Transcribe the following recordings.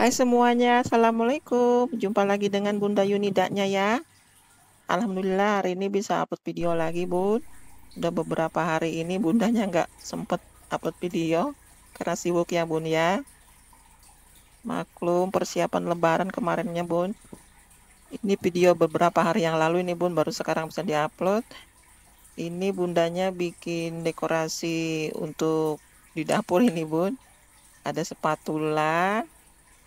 Hai semuanya, Assalamualaikum. Jumpa lagi dengan Bunda Yunidaknya ya. Alhamdulillah hari ini bisa upload video lagi Bun. Udah beberapa hari ini Bundanya nggak sempet upload video. Karena sibuk ya Bun ya. Maklum persiapan lebaran kemarinnya Bun. Ini video beberapa hari yang lalu ini Bun baru sekarang bisa diupload. Ini Bundanya bikin dekorasi untuk di dapur ini Bun. Ada spatula,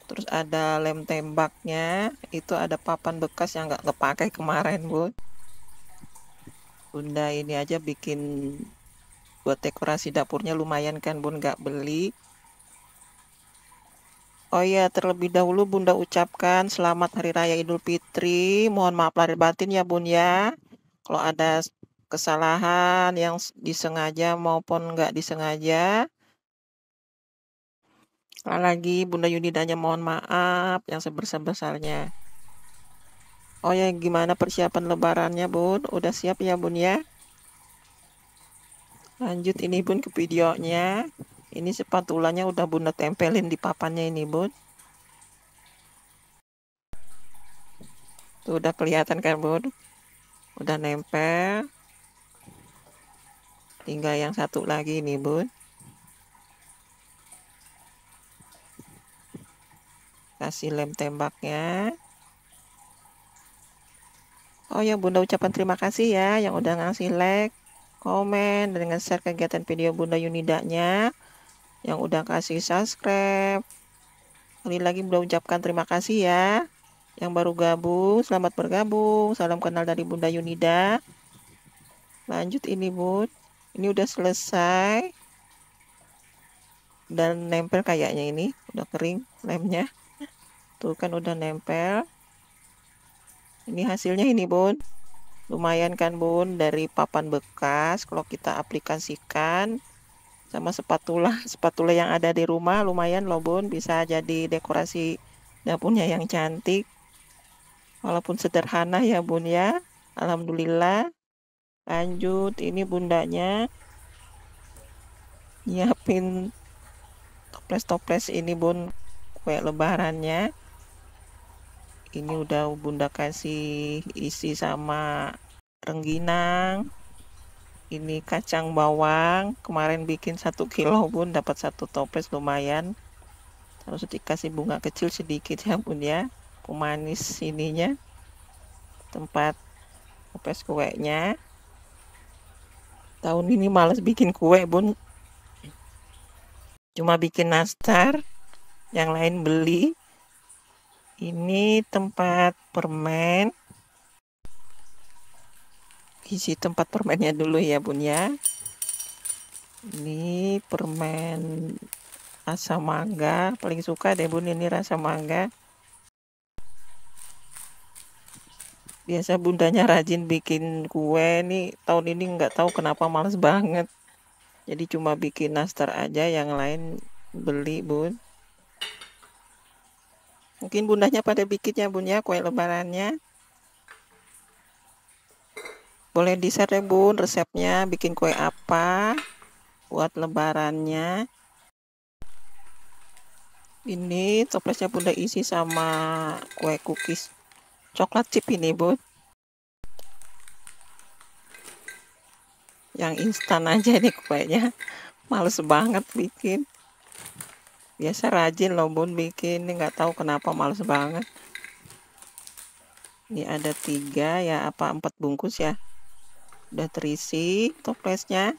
terus ada lem tembaknya itu ada papan bekas yang nggak kepakai kemarin bu Bunda ini aja bikin buat dekorasi dapurnya lumayan kan bun nggak beli Oh iya, terlebih dahulu Bunda ucapkan selamat Hari Raya Idul Fitri. Mohon maaf lahir batin ya Bun ya. Kalau ada kesalahan yang disengaja maupun nggak disengaja, Sekali lagi Bunda Yunidanya mohon maaf yang sebesar-besarnya. Oh ya gimana persiapan lebarannya Bun? Udah siap ya Bun ya? Lanjut ini Bun ke videonya. Ini sepatulanya udah Bunda tempelin di papannya ini Bun. Tuh udah kelihatan kan Bun? Udah nempel. Tinggal yang satu lagi ini, Bun. kasih lem tembaknya Oh ya Bunda ucapkan terima kasih ya yang udah ngasih like, komen, dan ngasih share kegiatan video Bunda Yunidanya yang udah kasih subscribe. Kali lagi Bunda ucapkan terima kasih ya yang baru gabung, selamat bergabung. Salam kenal dari Bunda Yunida. Lanjut ini Bun. Ini udah selesai. Dan nempel kayaknya ini, udah kering lemnya tuh kan udah nempel ini hasilnya ini bun lumayan kan bun dari papan bekas kalau kita aplikasikan sama spatula spatula yang ada di rumah lumayan loh bun bisa jadi dekorasi dapurnya yang cantik walaupun sederhana ya bun ya alhamdulillah lanjut ini bundanya nyiapin toples-toples ini bun kue lebarannya ini udah bunda kasih isi sama rengginang ini kacang bawang kemarin bikin satu kilo bun dapat satu toples lumayan terus dikasih bunga kecil sedikit ya bun ya pemanis ininya tempat toples kuenya tahun ini males bikin kue bun cuma bikin nastar yang lain beli ini tempat permen. Isi tempat permennya dulu ya, Bun ya. Ini permen asam mangga, paling suka deh Bun ini rasa mangga. Biasa bundanya rajin bikin kue nih, tahun ini nggak tahu kenapa males banget. Jadi cuma bikin nastar aja, yang lain beli Bun. Mungkin bundanya pada bikin ya bun ya kue lebarannya. Boleh di-share ya bun resepnya bikin kue apa buat lebarannya. Ini toplesnya bunda isi sama kue cookies coklat chip ini bun. Yang instan aja nih kuenya. Males banget bikin biasa rajin loh bun bikin ini nggak tahu kenapa males banget ini ada tiga ya apa empat bungkus ya udah terisi toplesnya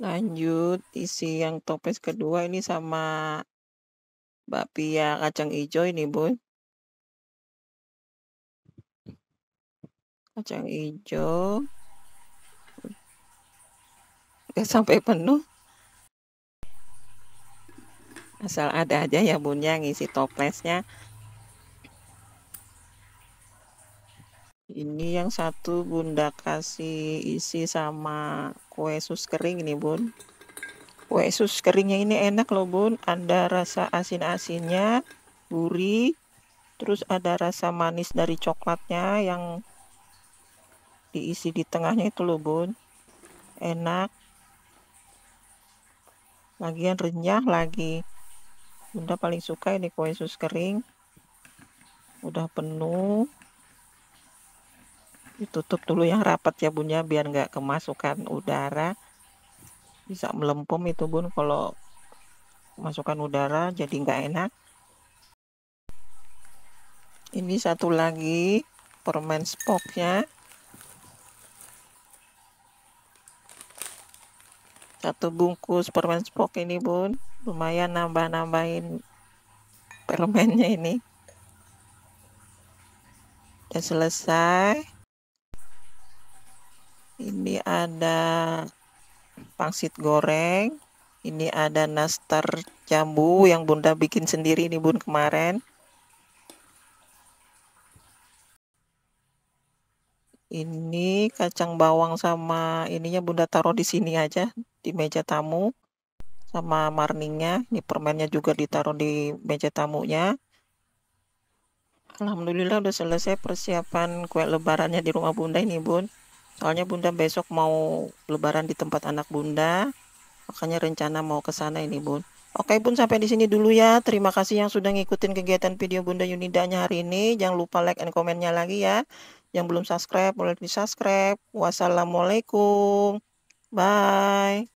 lanjut isi yang toples kedua ini sama bakpia kacang hijau ini bun kacang hijau eh, sampai penuh asal ada aja ya yang ngisi toplesnya ini yang satu bunda kasih isi sama kue sus kering ini bun kue sus keringnya ini enak loh bun ada rasa asin-asinnya gurih terus ada rasa manis dari coklatnya yang diisi di tengahnya itu loh bun enak lagian renyah lagi bunda paling suka ini kue sus kering udah penuh ditutup dulu yang rapat ya bunya biar nggak kemasukan udara bisa melempem itu bun kalau masukkan udara jadi nggak enak ini satu lagi permen spoknya satu bungkus permen spok ini bun lumayan nambah-nambahin permennya ini dan selesai ini ada pangsit goreng ini ada nastar jambu yang bunda bikin sendiri ini bun kemarin Ini kacang bawang sama ininya Bunda taruh di sini aja di meja tamu sama marningnya. Ini permennya juga ditaruh di meja tamunya. Alhamdulillah udah selesai persiapan kue lebarannya di rumah Bunda ini Bun. Soalnya Bunda besok mau lebaran di tempat anak Bunda. Makanya rencana mau ke sana ini Bun. Oke Bun sampai di sini dulu ya. Terima kasih yang sudah ngikutin kegiatan video Bunda Yunidanya hari ini. Jangan lupa like and komennya lagi ya. Yang belum subscribe boleh di subscribe. Wassalamualaikum. Bye.